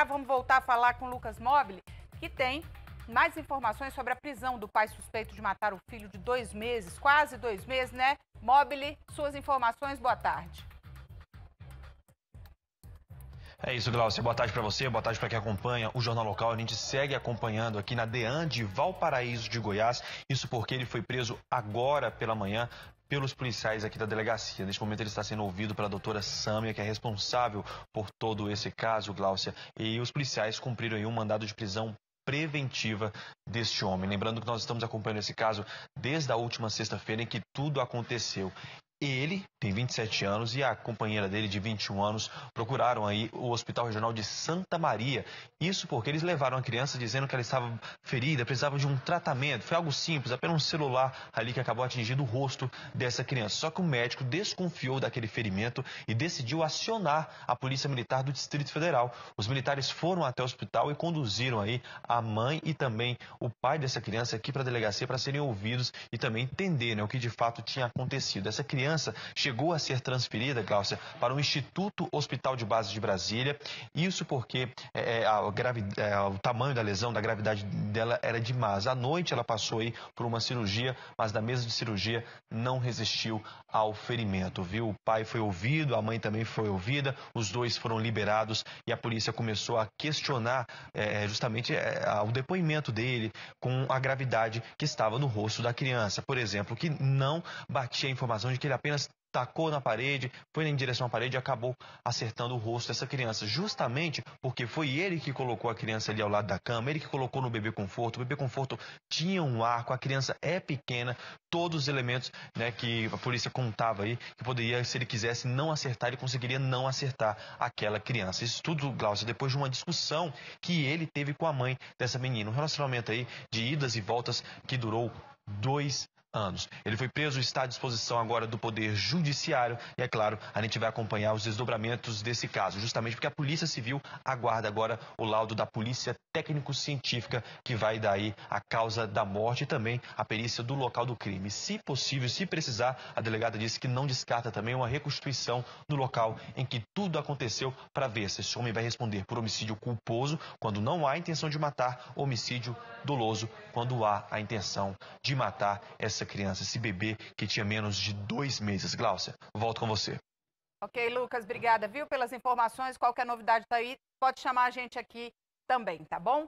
Ah, vamos voltar a falar com Lucas Mobile, que tem mais informações sobre a prisão do pai suspeito de matar o filho de dois meses, quase dois meses, né? Mobile, suas informações, boa tarde. É isso, Glaucia. Boa tarde para você, boa tarde para quem acompanha o Jornal Local. A gente segue acompanhando aqui na DEAN de Valparaíso de Goiás. Isso porque ele foi preso agora pela manhã pelos policiais aqui da delegacia. Neste momento ele está sendo ouvido pela doutora Sâmia, que é responsável por todo esse caso, Glaucia. E os policiais cumpriram aí um mandado de prisão preventiva deste homem. Lembrando que nós estamos acompanhando esse caso desde a última sexta-feira em que tudo aconteceu. Ele tem 27 anos e a companheira dele de 21 anos procuraram aí o Hospital Regional de Santa Maria. Isso porque eles levaram a criança dizendo que ela estava ferida, precisava de um tratamento. Foi algo simples, apenas um celular ali que acabou atingindo o rosto dessa criança. Só que o médico desconfiou daquele ferimento e decidiu acionar a Polícia Militar do Distrito Federal. Os militares foram até o hospital e conduziram aí a mãe e também o pai dessa criança aqui para a delegacia para serem ouvidos e também entender né, o que de fato tinha acontecido. Essa criança criança chegou a ser transferida, Cláudia, para o Instituto Hospital de Base de Brasília. Isso porque é, é a é, o tamanho da lesão, da gravidade dela era demais. À noite ela passou aí por uma cirurgia, mas na mesa de cirurgia não resistiu ao ferimento, viu? O pai foi ouvido, a mãe também foi ouvida, os dois foram liberados e a polícia começou a questionar é, é justamente é, o depoimento dele com a gravidade que estava no rosto da criança. Por exemplo, que não batia a informação de que ele apenas tacou na parede, foi em direção à parede e acabou acertando o rosto dessa criança, justamente porque foi ele que colocou a criança ali ao lado da cama, ele que colocou no bebê conforto. O bebê conforto tinha um arco, a criança é pequena, todos os elementos, né, que a polícia contava aí que poderia, se ele quisesse não acertar, ele conseguiria não acertar aquela criança. Isso tudo, Glaucia, depois de uma discussão que ele teve com a mãe dessa menina, um relacionamento aí de idas e voltas que durou dois anos. Ele foi preso e está à disposição agora do Poder Judiciário. E é claro, a gente vai acompanhar os desdobramentos desse caso, justamente porque a Polícia Civil aguarda agora o laudo da Polícia Técnico-Científica, que vai daí a causa da morte e também a perícia do local do crime. Se possível, se precisar, a delegada disse que não descarta também uma reconstituição do local em que tudo aconteceu para ver se esse homem vai responder por homicídio culposo, quando não há intenção de matar, homicídio doloso, quando há a intenção de matar. Essa essa criança, esse bebê que tinha menos de dois meses. Gláucia, volto com você. Ok, Lucas, obrigada, viu, pelas informações. Qualquer novidade está aí, pode chamar a gente aqui também, tá bom?